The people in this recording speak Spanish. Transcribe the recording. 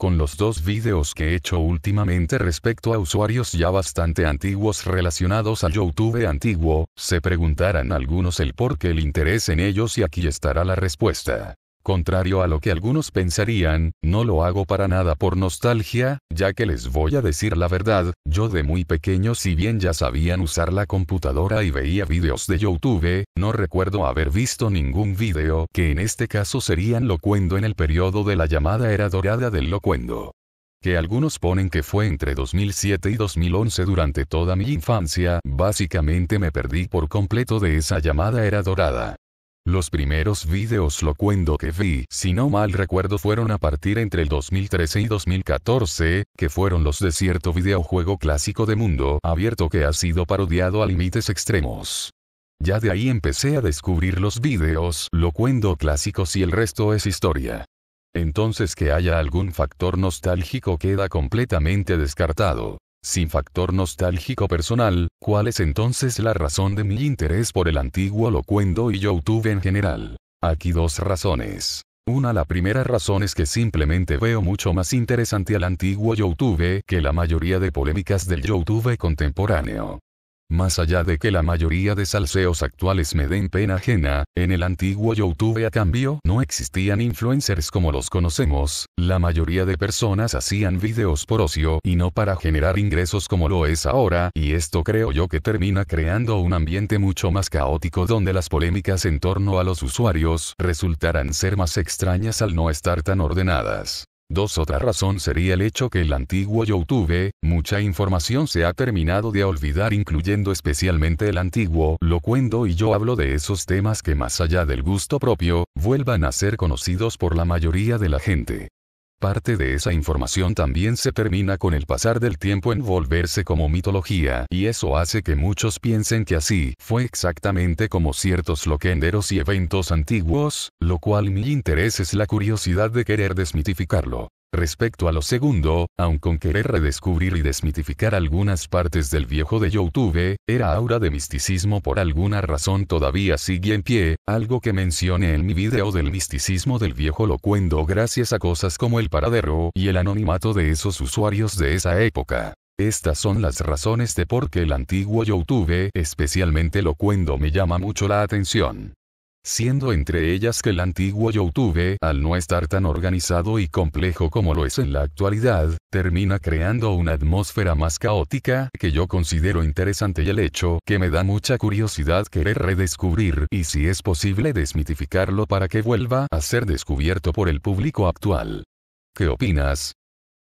Con los dos vídeos que he hecho últimamente respecto a usuarios ya bastante antiguos relacionados al YouTube antiguo, se preguntarán algunos el por qué el interés en ellos y aquí estará la respuesta. Contrario a lo que algunos pensarían, no lo hago para nada por nostalgia, ya que les voy a decir la verdad, yo de muy pequeño si bien ya sabían usar la computadora y veía vídeos de YouTube, no recuerdo haber visto ningún vídeo que en este caso serían locuendo en el periodo de la llamada era dorada del locuendo que algunos ponen que fue entre 2007 y 2011 durante toda mi infancia, básicamente me perdí por completo de esa llamada era dorada. Los primeros videos locuendo que vi, si no mal recuerdo, fueron a partir entre el 2013 y 2014, que fueron los de cierto videojuego clásico de mundo abierto que ha sido parodiado a límites extremos. Ya de ahí empecé a descubrir los videos locuendo clásicos y el resto es historia. Entonces que haya algún factor nostálgico queda completamente descartado. Sin factor nostálgico personal, ¿Cuál es entonces la razón de mi interés por el antiguo locuendo y Youtube en general? Aquí dos razones. Una, la primera razón es que simplemente veo mucho más interesante al antiguo YouTube que la mayoría de polémicas del YouTube contemporáneo. Más allá de que la mayoría de salseos actuales me den pena ajena, en el antiguo YouTube a cambio no existían influencers como los conocemos, la mayoría de personas hacían videos por ocio y no para generar ingresos como lo es ahora, y esto creo yo que termina creando un ambiente mucho más caótico donde las polémicas en torno a los usuarios resultarán ser más extrañas al no estar tan ordenadas. Dos otra razón sería el hecho que el antiguo YouTube, mucha información se ha terminado de olvidar incluyendo especialmente el antiguo lo cuento y yo hablo de esos temas que más allá del gusto propio, vuelvan a ser conocidos por la mayoría de la gente. Parte de esa información también se termina con el pasar del tiempo en volverse como mitología, y eso hace que muchos piensen que así fue exactamente como ciertos loquenderos y eventos antiguos, lo cual mi interés es la curiosidad de querer desmitificarlo. Respecto a lo segundo, aun con querer redescubrir y desmitificar algunas partes del viejo de YouTube, era aura de misticismo por alguna razón todavía sigue en pie, algo que mencioné en mi video del misticismo del viejo locuendo gracias a cosas como el paradero y el anonimato de esos usuarios de esa época. Estas son las razones de por qué el antiguo YouTube, especialmente locuendo, me llama mucho la atención siendo entre ellas que el antiguo YouTube, al no estar tan organizado y complejo como lo es en la actualidad, termina creando una atmósfera más caótica que yo considero interesante y el hecho que me da mucha curiosidad querer redescubrir y si es posible desmitificarlo para que vuelva a ser descubierto por el público actual. ¿Qué opinas?